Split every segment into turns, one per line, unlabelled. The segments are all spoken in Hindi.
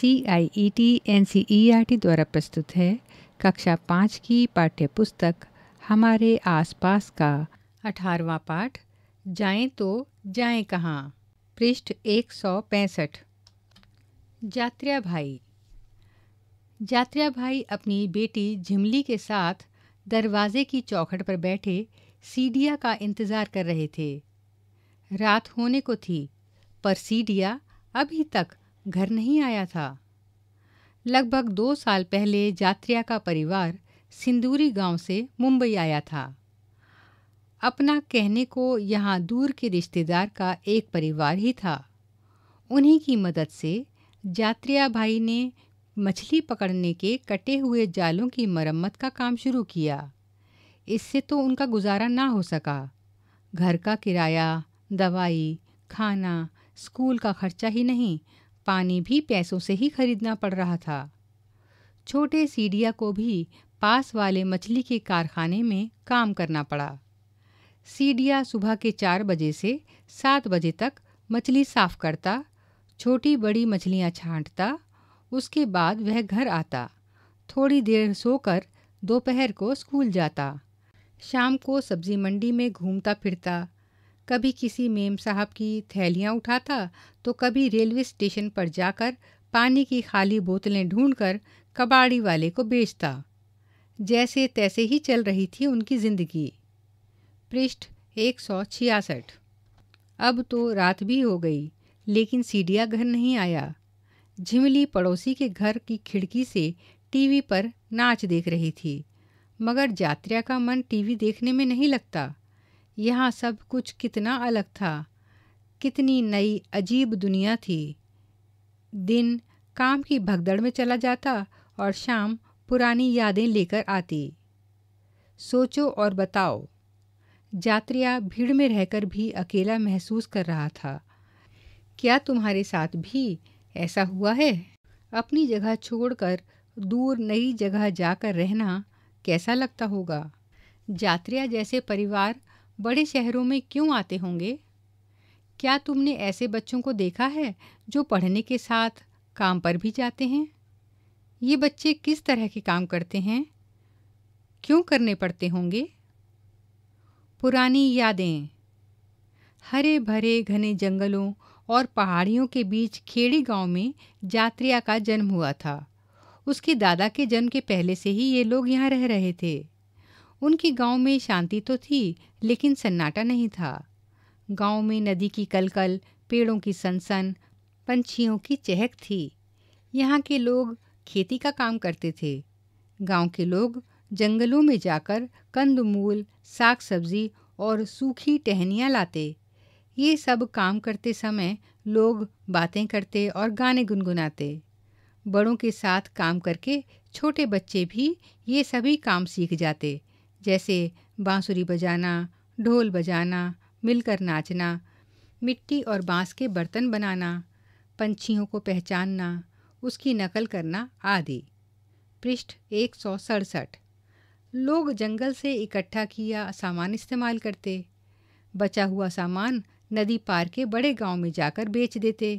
C I E T N C E R T द्वारा प्रस्तुत है कक्षा पाँच की पाठ्य पुस्तक हमारे आसपास का अठारवा पाठ जाएं तो जाएं कहाँ पृष्ठ एक सौ पैंसठ जात्रा भाई जात्रा भाई अपनी बेटी झिमली के साथ दरवाजे की चौखट पर बैठे सीडिया का इंतज़ार कर रहे थे रात होने को थी पर सीडिया अभी तक घर नहीं आया था लगभग दो साल पहले जात्रिया का परिवार सिंदूरी गांव से मुंबई आया था अपना कहने को यहाँ दूर के रिश्तेदार का एक परिवार ही था उन्हीं की मदद से जात्रिया भाई ने मछली पकड़ने के कटे हुए जालों की मरम्मत का काम शुरू किया इससे तो उनका गुजारा ना हो सका घर का किराया दवाई खाना स्कूल का खर्चा ही नहीं पानी भी पैसों से ही खरीदना पड़ रहा था छोटे सीढ़िया को भी पास वाले मछली के कारखाने में काम करना पड़ा सीडिया सुबह के चार बजे से सात बजे तक मछली साफ करता छोटी बड़ी मछलियाँ छांटता उसके बाद वह घर आता थोड़ी देर सोकर दोपहर को स्कूल जाता शाम को सब्जी मंडी में घूमता फिरता कभी किसी मेम साहब की थैलियाँ उठाता तो कभी रेलवे स्टेशन पर जाकर पानी की खाली बोतलें ढूंढकर कबाड़ी वाले को बेचता जैसे तैसे ही चल रही थी उनकी ज़िंदगी पृष्ठ एक सौ छियासठ अब तो रात भी हो गई लेकिन सीढ़िया घर नहीं आया झिमली पड़ोसी के घर की खिड़की से टीवी पर नाच देख रही थी मगर जात्रा का मन टीवी देखने में नहीं लगता यहाँ सब कुछ कितना अलग था कितनी नई अजीब दुनिया थी दिन काम की भगदड़ में चला जाता और शाम पुरानी यादें लेकर आती सोचो और बताओ जात्रिया भीड़ में रहकर भी अकेला महसूस कर रहा था क्या तुम्हारे साथ भी ऐसा हुआ है अपनी जगह छोड़कर दूर नई जगह जाकर रहना कैसा लगता होगा जात्रिया जैसे परिवार बड़े शहरों में क्यों आते होंगे क्या तुमने ऐसे बच्चों को देखा है जो पढ़ने के साथ काम पर भी जाते हैं ये बच्चे किस तरह के काम करते हैं क्यों करने पड़ते होंगे पुरानी यादें हरे भरे घने जंगलों और पहाड़ियों के बीच खेड़ी गांव में जात्रिया का जन्म हुआ था उसके दादा के जन्म के पहले से ही ये लोग यहाँ रह रहे थे उनके गांव में शांति तो थी लेकिन सन्नाटा नहीं था गांव में नदी की कलकल पेड़ों की सनसन पंछियों की चहक थी यहाँ के लोग खेती का काम करते थे गांव के लोग जंगलों में जाकर कंदमूल साग सब्जी और सूखी टहनियाँ लाते ये सब काम करते समय लोग बातें करते और गाने गुनगुनाते बड़ों के साथ काम करके छोटे बच्चे भी ये सभी काम सीख जाते जैसे बांसुरी बजाना ढोल बजाना मिलकर नाचना मिट्टी और बांस के बर्तन बनाना पंछियों को पहचानना उसकी नकल करना आदि पृष्ठ एक सौ सड़सठ लोग जंगल से इकट्ठा किया सामान इस्तेमाल करते बचा हुआ सामान नदी पार के बड़े गांव में जाकर बेच देते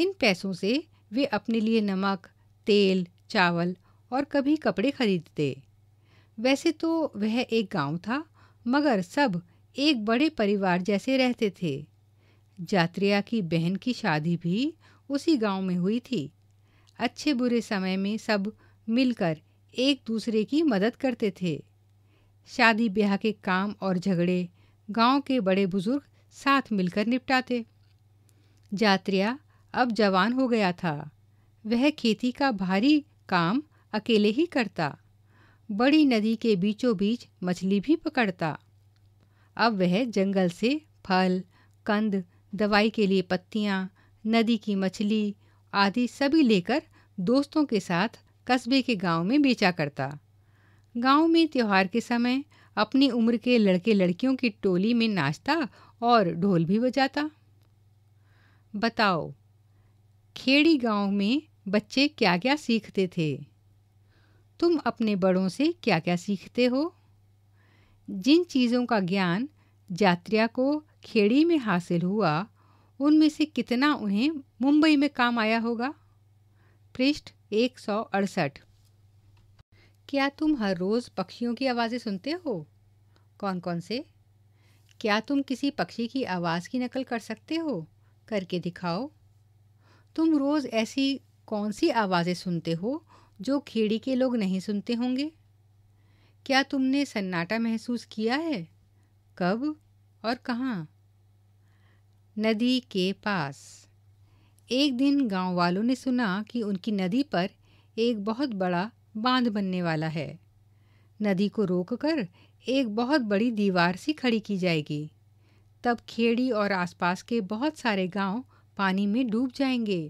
इन पैसों से वे अपने लिए नमक तेल चावल और कभी कपड़े खरीदते वैसे तो वह एक गांव था मगर सब एक बड़े परिवार जैसे रहते थे जात्रिया की बहन की शादी भी उसी गांव में हुई थी अच्छे बुरे समय में सब मिलकर एक दूसरे की मदद करते थे शादी ब्याह के काम और झगड़े गांव के बड़े बुजुर्ग साथ मिलकर निपटाते जात्रिया अब जवान हो गया था वह खेती का भारी काम अकेले ही करता बड़ी नदी के बीचों बीच मछली भी पकड़ता अब वह जंगल से फल कंद दवाई के लिए पत्तियाँ नदी की मछली आदि सभी लेकर दोस्तों के साथ कस्बे के गांव में बेचा करता गांव में त्यौहार के समय अपनी उम्र के लड़के लड़कियों की टोली में नाचता और ढोल भी बजाता बताओ खेड़ी गांव में बच्चे क्या क्या सीखते थे तुम अपने बड़ों से क्या क्या सीखते हो जिन चीज़ों का ज्ञान जात्रिया को खेड़ी में हासिल हुआ उनमें से कितना उन्हें मुंबई में काम आया होगा पृष्ठ एक सौ अड़सठ क्या तुम हर रोज़ पक्षियों की आवाज़ें सुनते हो कौन कौन से क्या तुम किसी पक्षी की आवाज़ की नकल कर सकते हो करके दिखाओ तुम रोज़ ऐसी कौन सी आवाज़ें सुनते हो जो खेड़ी के लोग नहीं सुनते होंगे क्या तुमने सन्नाटा महसूस किया है कब और कहाँ नदी के पास एक दिन गांव वालों ने सुना कि उनकी नदी पर एक बहुत बड़ा बांध बनने वाला है नदी को रोककर एक बहुत बड़ी दीवार सी खड़ी की जाएगी तब खेड़ी और आसपास के बहुत सारे गांव पानी में डूब जाएंगे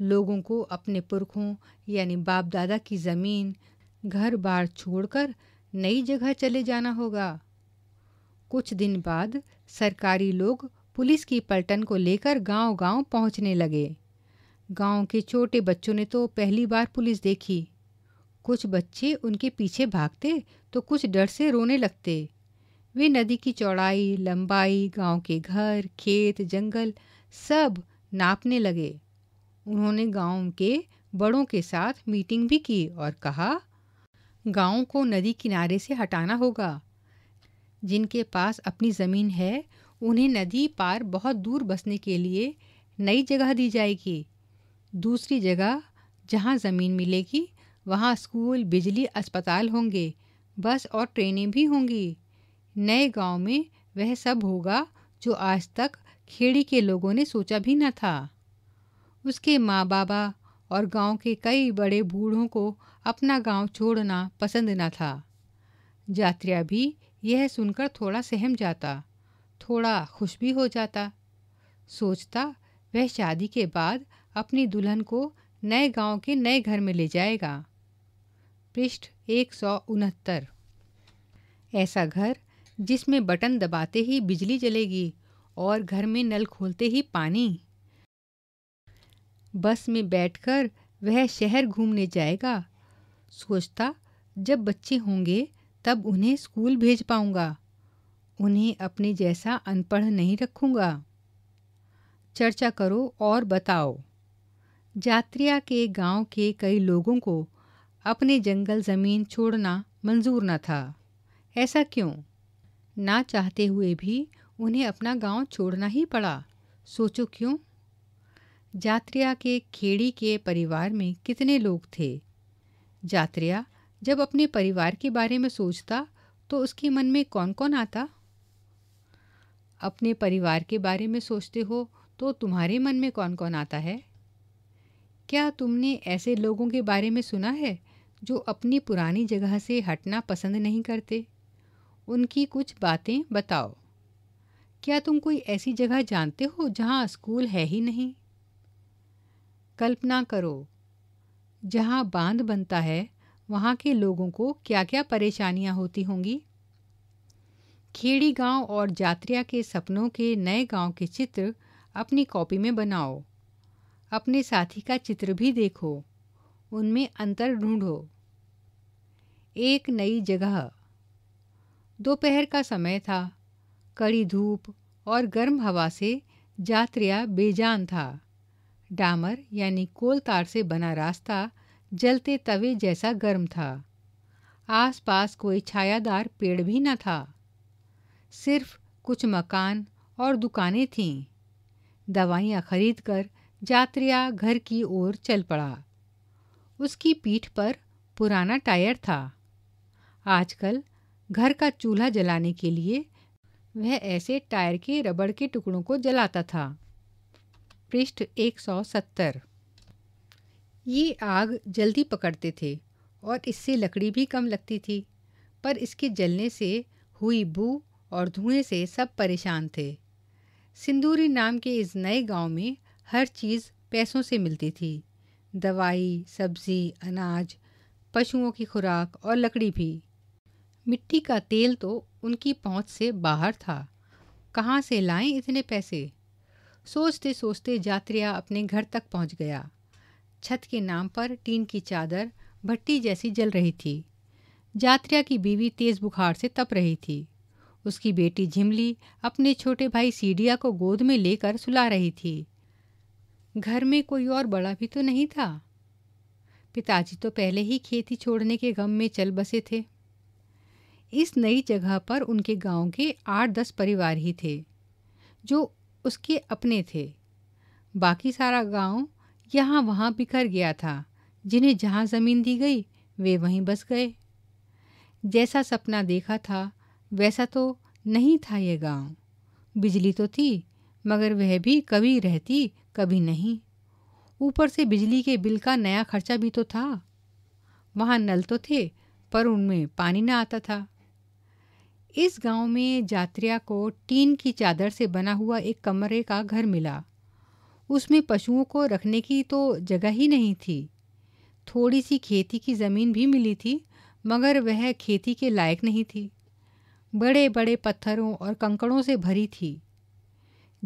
लोगों को अपने पुरखों यानी बाप दादा की ज़मीन घर बार छोड़कर नई जगह चले जाना होगा कुछ दिन बाद सरकारी लोग पुलिस की पलटन को लेकर गांव-गांव पहुंचने लगे गांव के छोटे बच्चों ने तो पहली बार पुलिस देखी कुछ बच्चे उनके पीछे भागते तो कुछ डर से रोने लगते वे नदी की चौड़ाई लंबाई गांव के घर खेत जंगल सब नापने लगे उन्होंने गांव के बड़ों के साथ मीटिंग भी की और कहा गांव को नदी किनारे से हटाना होगा जिनके पास अपनी ज़मीन है उन्हें नदी पार बहुत दूर बसने के लिए नई जगह दी जाएगी दूसरी जगह जहाँ ज़मीन मिलेगी वहाँ स्कूल बिजली अस्पताल होंगे बस और ट्रेनें भी होंगी नए गांव में वह सब होगा जो आज तक खेड़ी के लोगों ने सोचा भी न था उसके माँ बाबा और गांव के कई बड़े बूढ़ों को अपना गांव छोड़ना पसंद न था जात्रिया भी यह सुनकर थोड़ा सहम जाता थोड़ा खुश भी हो जाता सोचता वह शादी के बाद अपनी दुल्हन को नए गांव के नए घर में ले जाएगा पृष्ठ एक सौ उनहत्तर ऐसा घर जिसमें बटन दबाते ही बिजली जलेगी और घर में नल खोलते ही पानी बस में बैठकर वह शहर घूमने जाएगा सोचता जब बच्चे होंगे तब उन्हें स्कूल भेज पाऊंगा उन्हें अपने जैसा अनपढ़ नहीं रखूंगा चर्चा करो और बताओ जात्रिया के गांव के कई लोगों को अपने जंगल ज़मीन छोड़ना मंजूर न था ऐसा क्यों ना चाहते हुए भी उन्हें अपना गांव छोड़ना ही पड़ा सोचो क्यों जात्रिया के खेड़ी के परिवार में कितने लोग थे जात्रिया जब अपने परिवार के बारे में सोचता तो उसके मन में कौन कौन आता अपने परिवार के बारे में सोचते हो तो तुम्हारे मन में कौन कौन आता है क्या तुमने ऐसे लोगों के बारे में सुना है जो अपनी पुरानी जगह से हटना पसंद नहीं करते उनकी कुछ बातें बताओ क्या तुम कोई ऐसी जगह जानते हो जहाँ स्कूल है ही नहीं कल्पना करो जहाँ बांध बनता है वहाँ के लोगों को क्या क्या परेशानियाँ होती होंगी खेड़ी गांव और जात्रिया के सपनों के नए गांव के चित्र अपनी कॉपी में बनाओ अपने साथी का चित्र भी देखो उनमें अंतर ढूंढो एक नई जगह दोपहर का समय था कड़ी धूप और गर्म हवा से जात्रिया बेजान था डामर यानी कोल तार से बना रास्ता जलते तवे जैसा गर्म था आसपास कोई छायादार पेड़ भी न था सिर्फ कुछ मकान और दुकानें थीं दवाइयाँ खरीदकर जात्रिया घर की ओर चल पड़ा उसकी पीठ पर पुराना टायर था आजकल घर का चूल्हा जलाने के लिए वह ऐसे टायर के रबड़ के टुकड़ों को जलाता था पृष्ठ 170 ये आग जल्दी पकड़ते थे और इससे लकड़ी भी कम लगती थी पर इसके जलने से हुई बू और धुएं से सब परेशान थे सिंदूरी नाम के इस नए गांव में हर चीज़ पैसों से मिलती थी दवाई सब्जी अनाज पशुओं की खुराक और लकड़ी भी मिट्टी का तेल तो उनकी पहुंच से बाहर था कहाँ से लाएं इतने पैसे सोचते सोचते जात्रिया अपने घर तक पहुंच गया छत के नाम पर टीन की चादर भट्टी जैसी जल रही थी जात्रिया की बीवी तेज़ बुखार से तप रही थी उसकी बेटी झिमली अपने छोटे भाई सीडिया को गोद में लेकर सुला रही थी घर में कोई और बड़ा भी तो नहीं था पिताजी तो पहले ही खेती छोड़ने के गम में चल बसे थे इस नई जगह पर उनके गांव के आठ दस परिवार ही थे जो उसके अपने थे बाकी सारा गांव यहाँ वहाँ बिखर गया था जिन्हें जहाँ ज़मीन दी गई वे वहीं बस गए जैसा सपना देखा था वैसा तो नहीं था ये गांव बिजली तो थी मगर वह भी कभी रहती कभी नहीं ऊपर से बिजली के बिल का नया खर्चा भी तो था वहाँ नल तो थे पर उनमें पानी ना आता था इस गांव में जात्रिया को टीन की चादर से बना हुआ एक कमरे का घर मिला उसमें पशुओं को रखने की तो जगह ही नहीं थी थोड़ी सी खेती की ज़मीन भी मिली थी मगर वह खेती के लायक नहीं थी बड़े बड़े पत्थरों और कंकड़ों से भरी थी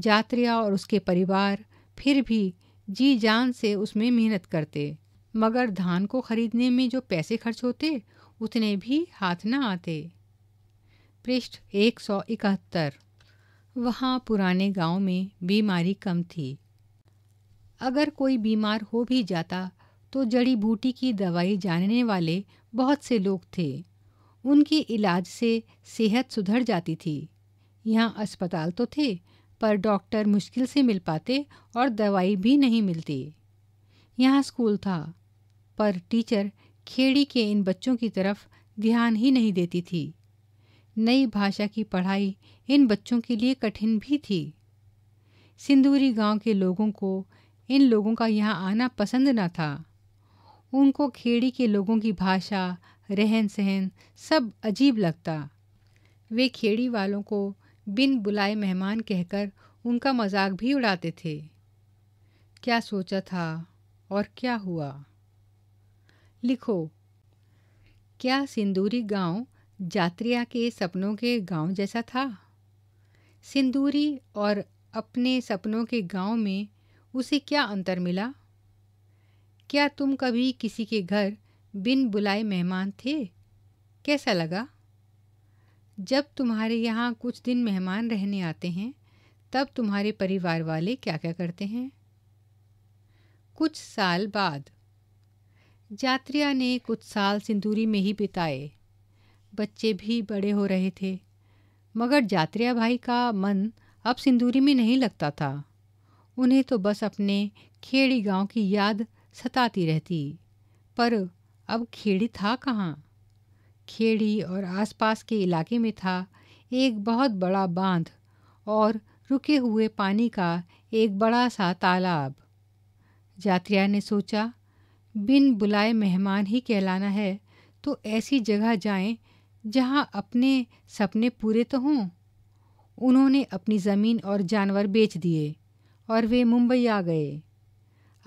जात्रिया और उसके परिवार फिर भी जी जान से उसमें मेहनत करते मगर धान को खरीदने में जो पैसे खर्च होते उतने भी हाथ न आते पृष्ठ एक सौ इकहत्तर वहाँ पुराने गांव में बीमारी कम थी अगर कोई बीमार हो भी जाता तो जड़ी बूटी की दवाई जानने वाले बहुत से लोग थे उनके इलाज से सेहत सुधर जाती थी यहाँ अस्पताल तो थे पर डॉक्टर मुश्किल से मिल पाते और दवाई भी नहीं मिलती यहाँ स्कूल था पर टीचर खेड़ी के इन बच्चों की तरफ ध्यान ही नहीं देती थी नई भाषा की पढ़ाई इन बच्चों के लिए कठिन भी थी सिंदूरी गांव के लोगों को इन लोगों का यहाँ आना पसंद न था उनको खेड़ी के लोगों की भाषा रहन सहन सब अजीब लगता वे खेड़ी वालों को बिन बुलाए मेहमान कहकर उनका मजाक भी उड़ाते थे क्या सोचा था और क्या हुआ लिखो क्या सिंदूरी गांव जात्रिया के सपनों के गांव जैसा था सिंदूरी और अपने सपनों के गांव में उसे क्या अंतर मिला क्या तुम कभी किसी के घर बिन बुलाए मेहमान थे कैसा लगा जब तुम्हारे यहाँ कुछ दिन मेहमान रहने आते हैं तब तुम्हारे परिवार वाले क्या क्या करते हैं कुछ साल बाद जात्रिया ने कुछ साल सिंदूरी में ही बिताए बच्चे भी बड़े हो रहे थे मगर जात्रिया भाई का मन अब सिंदूरी में नहीं लगता था उन्हें तो बस अपने खेड़ी गांव की याद सताती रहती पर अब खेड़ी था कहाँ खेड़ी और आसपास के इलाके में था एक बहुत बड़ा बांध और रुके हुए पानी का एक बड़ा सा तालाब जात्रिया ने सोचा बिन बुलाए मेहमान ही कहलाना है तो ऐसी जगह जाएं जहाँ अपने सपने पूरे तो हों उन्होंने अपनी ज़मीन और जानवर बेच दिए और वे मुंबई आ गए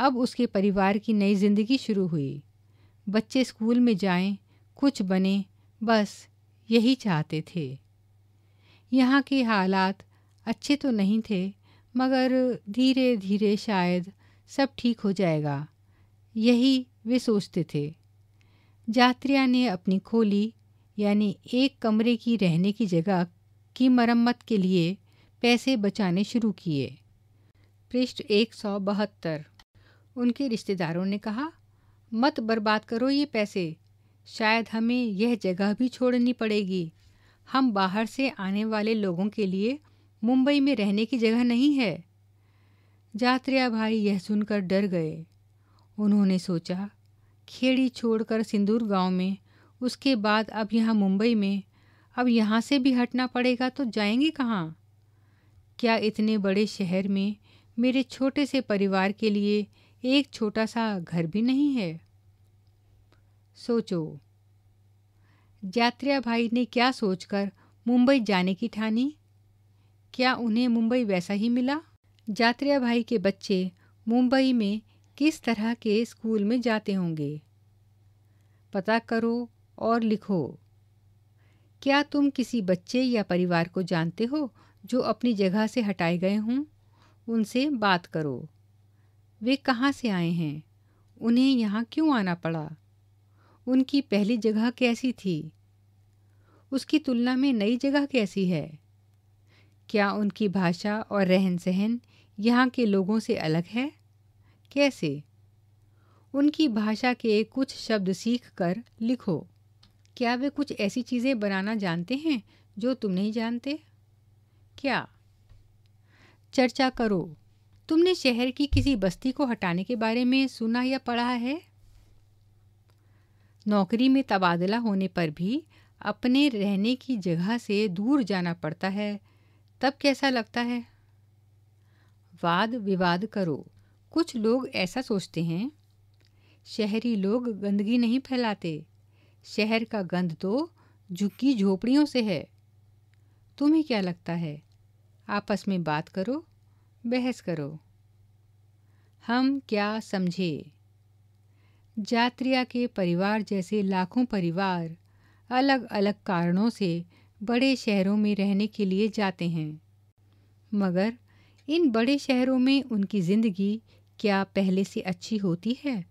अब उसके परिवार की नई ज़िंदगी शुरू हुई बच्चे स्कूल में जाएं, कुछ बने बस यही चाहते थे यहाँ के हालात अच्छे तो नहीं थे मगर धीरे धीरे शायद सब ठीक हो जाएगा यही वे सोचते थे जात्रिया ने अपनी खोली यानी एक कमरे की रहने की जगह की मरम्मत के लिए पैसे बचाने शुरू किए पृष्ठ एक सौ बहत्तर उनके रिश्तेदारों ने कहा मत बर्बाद करो ये पैसे शायद हमें यह जगह भी छोड़नी पड़ेगी हम बाहर से आने वाले लोगों के लिए मुंबई में रहने की जगह नहीं है जात्रिया भाई यह सुनकर डर गए उन्होंने सोचा खेड़ी छोड़कर सिंदूर गांव में उसके बाद अब यहाँ मुंबई में अब यहाँ से भी हटना पड़ेगा तो जाएंगे कहाँ क्या इतने बड़े शहर में मेरे छोटे से परिवार के लिए एक छोटा सा घर भी नहीं है सोचो जात्रिया भाई ने क्या सोचकर मुंबई जाने की ठानी क्या उन्हें मुंबई वैसा ही मिला जात्रिया भाई के बच्चे मुंबई में किस तरह के स्कूल में जाते होंगे पता करो और लिखो क्या तुम किसी बच्चे या परिवार को जानते हो जो अपनी जगह से हटाए गए हों उनसे बात करो वे कहाँ से आए हैं उन्हें यहाँ क्यों आना पड़ा उनकी पहली जगह कैसी थी उसकी तुलना में नई जगह कैसी है क्या उनकी भाषा और रहन सहन यहाँ के लोगों से अलग है कैसे उनकी भाषा के कुछ शब्द सीख कर लिखो क्या वे कुछ ऐसी चीज़ें बनाना जानते हैं जो तुम नहीं जानते क्या चर्चा करो तुमने शहर की किसी बस्ती को हटाने के बारे में सुना या पढ़ा है नौकरी में तबादला होने पर भी अपने रहने की जगह से दूर जाना पड़ता है तब कैसा लगता है वाद विवाद करो कुछ लोग ऐसा सोचते हैं शहरी लोग गंदगी नहीं फैलाते शहर का गंध तो झुकी झोपड़ियों से है तुम्हें क्या लगता है आपस में बात करो बहस करो हम क्या समझे जात्रिया के परिवार जैसे लाखों परिवार अलग अलग कारणों से बड़े शहरों में रहने के लिए जाते हैं मगर इन बड़े शहरों में उनकी ज़िंदगी क्या पहले से अच्छी होती है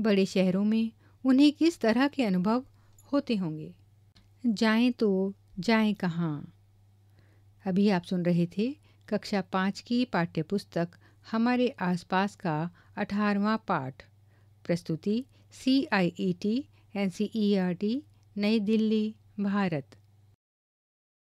बड़े शहरों में उन्हें किस तरह के अनुभव होते होंगे जाएं तो जाएं कहाँ अभी आप सुन रहे थे कक्षा पाँच की पाठ्य पुस्तक हमारे आसपास का अठारवा पाठ प्रस्तुति C I E T N C E R T New Delhi Bharat